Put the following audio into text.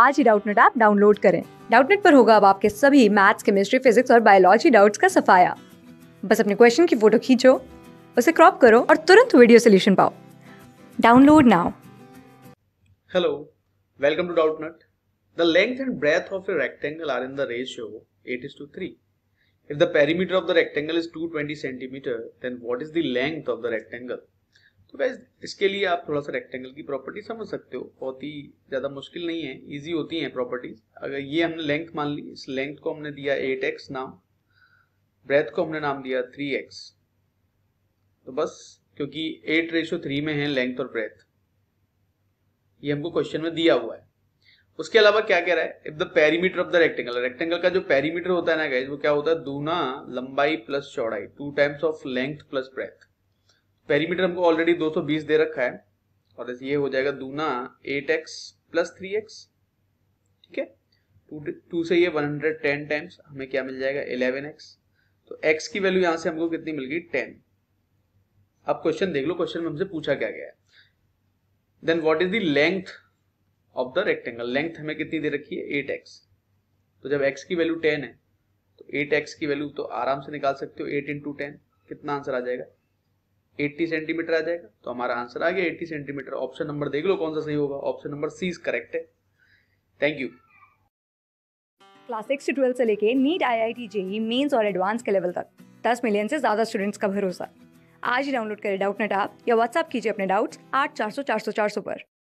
आज ही Doubtnut app download करें डाउटनेट पर होगा अब आपके सभी मैथ्स केमिस्ट्री फिजिक्स और बायोलॉजी डाउट्स का सफाया बस अपने क्वेश्चन की फोटो खींचो उसे क्रॉप करो और तुरंत वीडियो सोल्यूशन पाओ download now hello welcome to Doubtnut the length and breadth of a rectangle are in the ratio 8 is to 3 if the perimeter of the rectangle is 220 centimetre then what is the length of the rectangle तो guys इसके लिए आप थोड़ा सा rectangle की property समझ सकते हो बहुत ही ज़्यादा मुश्किल नहीं है ईजी होती हैं प्रॉपर्टीज अगर ये हमने लेंथ मान ली इस लेंथ को हमने दिया एट एक्स नाम ब्रेथ को हमने नाम दिया थ्री एक्स तो बस क्योंकि एट रेशो थ्री में है लेंथ और ब्रेथ ये हमको क्वेश्चन में दिया हुआ है उसके अलावा क्या कह रहा है if the perimeter of the rectangle rectangle का जो पेरीमीटर होता है ना गैस वो क्या होता है दूना लंबाई प्लस चौड़ाई two times of length plus breadth perimeter हमको ऑलरेडी 220 दे रखा है और जैसे ये हो जाएगा दूना 8x एक्स प्लस थ्री ठीक है टू टू से ये 110 टाइम्स हमें क्या मिल जाएगा 11x तो x की वैल्यू यहाँ से हमको कितनी मिल गई 10 अब क्वेश्चन देख लो क्वेश्चन में हमसे पूछा क्या गया है देन व्हाट इज देंथ length of the rectangle length हमें कितनी दे रखी है 8x तो जब x की वैल्यू 10 है तो 8x की वैल्यू तो आराम से निकाल सकते हो 8 इंटू कितना आंसर आ जाएगा 80 सेंटीमीटर आ जाएगा तो हमारा आंसर आ गया 80 सेंटीमीटर ऑप्शन नंबर देख लो कौन सा सही होगा option number C is correct है थैंक यू क्लास सिक्स से ट्वेल्थ से लेके NEET I I T JEE mains और एडवांस के लेवल तक दस मिलियन से ज़्यादा स्टूडेंट्स का भरोसा आज ही डाउनलोड करें डाउट नेट आप या व्हाट्सअप कीजिए अपने डाउट्स आठ चार सौ चार सौ चार सौ पर